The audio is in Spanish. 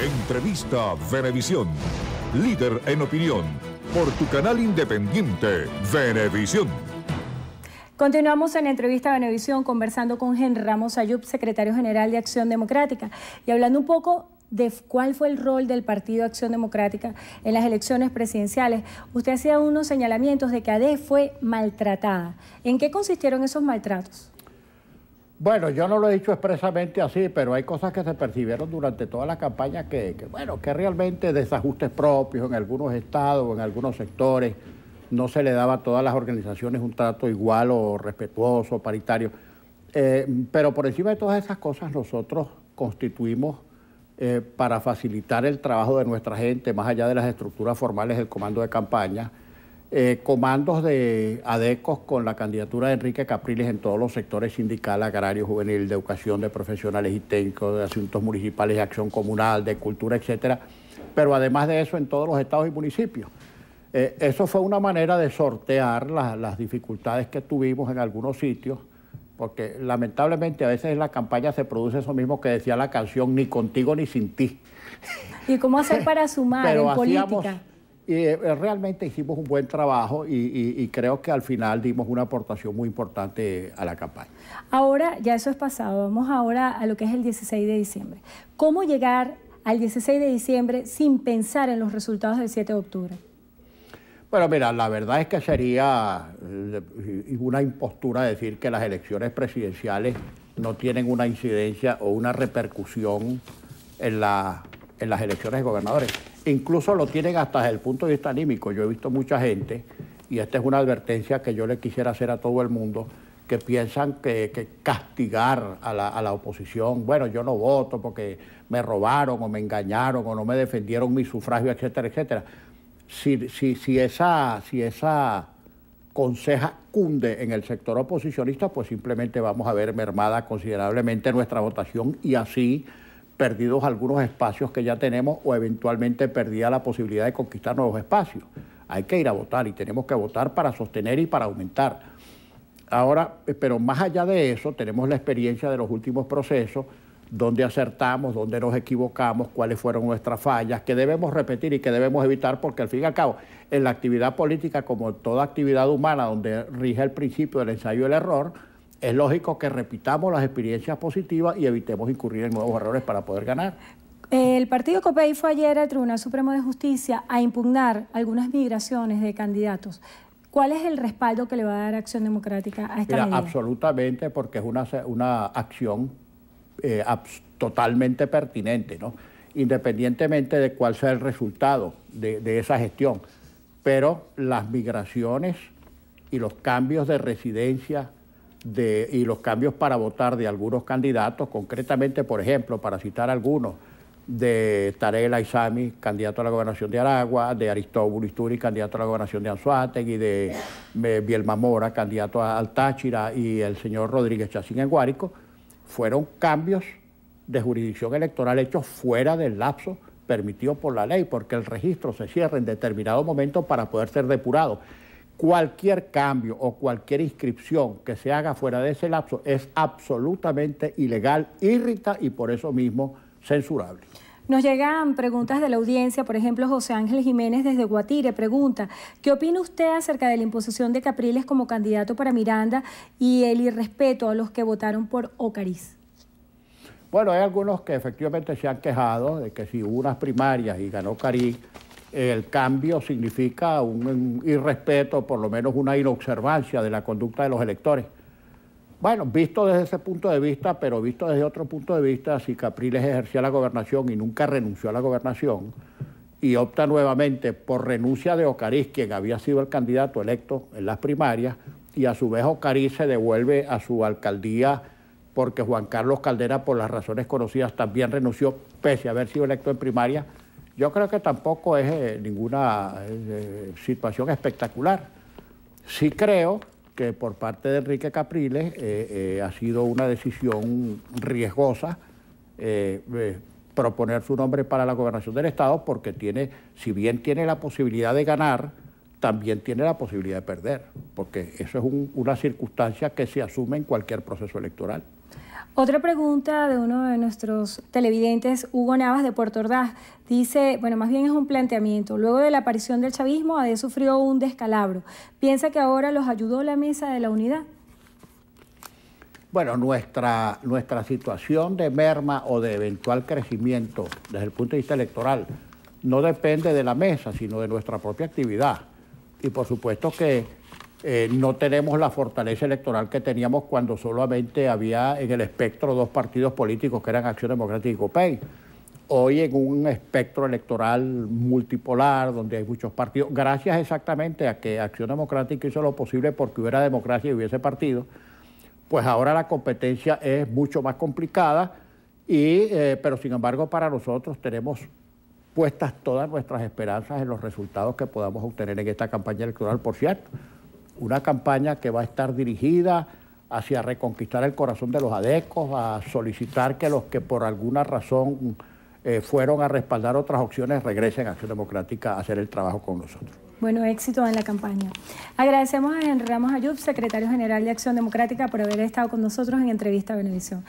Entrevista Venevisión, líder en opinión, por tu canal independiente, Venevisión. Continuamos en entrevista a Venevisión conversando con Gen Ramos Ayub, secretario general de Acción Democrática, y hablando un poco de cuál fue el rol del Partido Acción Democrática en las elecciones presidenciales. Usted hacía unos señalamientos de que ADE fue maltratada. ¿En qué consistieron esos maltratos? Bueno, yo no lo he dicho expresamente así, pero hay cosas que se percibieron durante toda la campaña que, bueno, que realmente desajustes propios en algunos estados, o en algunos sectores, no se le daba a todas las organizaciones un trato igual o respetuoso, paritario. Eh, pero por encima de todas esas cosas nosotros constituimos eh, para facilitar el trabajo de nuestra gente, más allá de las estructuras formales del comando de campaña, eh, comandos de ADECOS con la candidatura de Enrique Capriles en todos los sectores sindical, agrario, juvenil, de educación, de profesionales y técnicos, de asuntos municipales, de acción comunal, de cultura, etcétera, pero además de eso en todos los estados y municipios. Eh, eso fue una manera de sortear las dificultades que tuvimos en algunos sitios, porque lamentablemente a veces en la campaña se produce eso mismo que decía la canción, ni contigo ni sin ti. ¿Y cómo hacer para sumar en política? Y eh, eh, realmente hicimos un buen trabajo y, y, creo que al final dimos una aportación muy importante a la campaña. Ahora, ya eso es pasado, vamos ahora a lo que es el 16 de diciembre. ¿Cómo llegar al 16 de diciembre sin pensar en los resultados del 7 de octubre? Bueno, mira, la verdad es que sería eh, una impostura decir que las elecciones presidenciales no tienen una incidencia o una repercusión en, la, en las elecciones de gobernadores incluso lo tienen hasta desde el punto de vista anímico. Yo he visto mucha gente, y esta es una advertencia que yo le quisiera hacer a todo el mundo, que piensan que, castigar a la, oposición, bueno, yo no voto porque me robaron o me engañaron o no me defendieron mi sufragio, etcétera, etcétera. Si, si, esa, si esa conseja cunde en el sector oposicionista, pues simplemente vamos a ver mermada considerablemente nuestra votación y así perdidos algunos espacios que ya tenemos o eventualmente perdida la posibilidad de conquistar nuevos espacios. Hay que ir a votar y tenemos que votar para sostener y para aumentar. Ahora, eh, pero más allá de eso, tenemos la experiencia de los últimos procesos, donde acertamos, donde nos equivocamos, cuáles fueron nuestras fallas, que debemos repetir y que debemos evitar, porque al fin y al cabo, en la actividad política, como toda actividad humana, donde rige el principio del ensayo y el error, es lógico que repitamos las experiencias positivas y evitemos incurrir en nuevos errores para poder ganar. El partido COPEI fue ayer al Tribunal Supremo de Justicia a impugnar algunas migraciones de candidatos. ¿Cuál es el respaldo que le va a dar Acción Democrática a esta Mira, medida? Absolutamente, porque es una, una acción eh, totalmente pertinente, ¿no? independientemente de cuál sea el resultado de, de esa gestión. Pero las migraciones y los cambios de residencia y los cambios para votar de algunos candidatos, concretamente, por ejemplo, para citar algunos, de Tarela Isami, candidato a la gobernación de Aragua, de Aristóbulo Isturi, candidato a la gobernación de Anzuategui, de eh, Bielma Mora, candidato al Táchira, y el señor Rodríguez Chacín en Guárico, fueron cambios de jurisdicción electoral hechos fuera del lapso permitido por la ley, porque el registro se cierra en determinado momento para poder ser depurado. Cualquier cambio o cualquier inscripción que se haga fuera de ese lapso es absolutamente ilegal, irrita y por eso mismo censurable. Nos llegan preguntas de la audiencia, por ejemplo, José Ángel Jiménez desde Guatire pregunta, ¿qué opina usted acerca de la imposición de Capriles como candidato para Miranda y el irrespeto a los que votaron por Ocariz? Bueno, hay algunos que efectivamente se han quejado de que si hubo unas primarias y ganó Cariz, el cambio significa un irrespeto, por lo menos una inobservancia de la conducta de los electores. Bueno, visto desde ese punto de vista, pero visto desde otro punto de vista, si Capriles ejercía la gobernación y nunca renunció a la gobernación y opta nuevamente por renuncia de Ocariz, quien había sido el candidato electo en las primarias, y a su vez Ocariz se devuelve a su alcaldía porque Juan Carlos Caldera, por las razones conocidas, también renunció, pese a haber sido electo en primaria, yo creo que tampoco es eh, ninguna eh, eh, situación espectacular. Sí creo que por parte de Enrique Capriles ha sido una decisión riesgosa proponer su nombre para la gobernación del Estado porque tiene, si bien tiene la posibilidad de ganar, también tiene la posibilidad de perder, porque eso es una circunstancia que se asume en cualquier proceso electoral. Otra pregunta de uno de nuestros televidentes, Hugo Navas de Puerto Ordaz, dice, bueno, más bien es un planteamiento. Luego de la aparición del chavismo, ADE sufrió un descalabro. ¿Piensa que ahora los ayudó la mesa de la unidad? Bueno, nuestra, nuestra situación de merma o de eventual crecimiento desde el punto de vista electoral no depende de la mesa, sino de nuestra propia actividad. Y por supuesto que eh, no tenemos la fortaleza electoral que teníamos cuando solamente había en el espectro dos partidos políticos que eran Acción Democrática y COPEI. Hoy en un espectro electoral multipolar donde hay muchos partidos, gracias exactamente a que Acción Democrática hizo lo posible porque hubiera democracia y hubiese partido, pues ahora la competencia es mucho más complicada, eh, pero sin embargo para nosotros tenemos puestas todas nuestras esperanzas en los resultados que podamos obtener en esta campaña electoral, por cierto una campaña que va a estar dirigida hacia reconquistar el corazón de los adecos, a solicitar que los que por alguna razón eh, fueron a respaldar otras opciones regresen a Acción Democrática a hacer el trabajo con nosotros. Bueno, éxito en la campaña. Agradecemos a Henry Ramos Ayub, secretario general de Acción Democrática, por haber estado con nosotros en entrevista a Benevisión.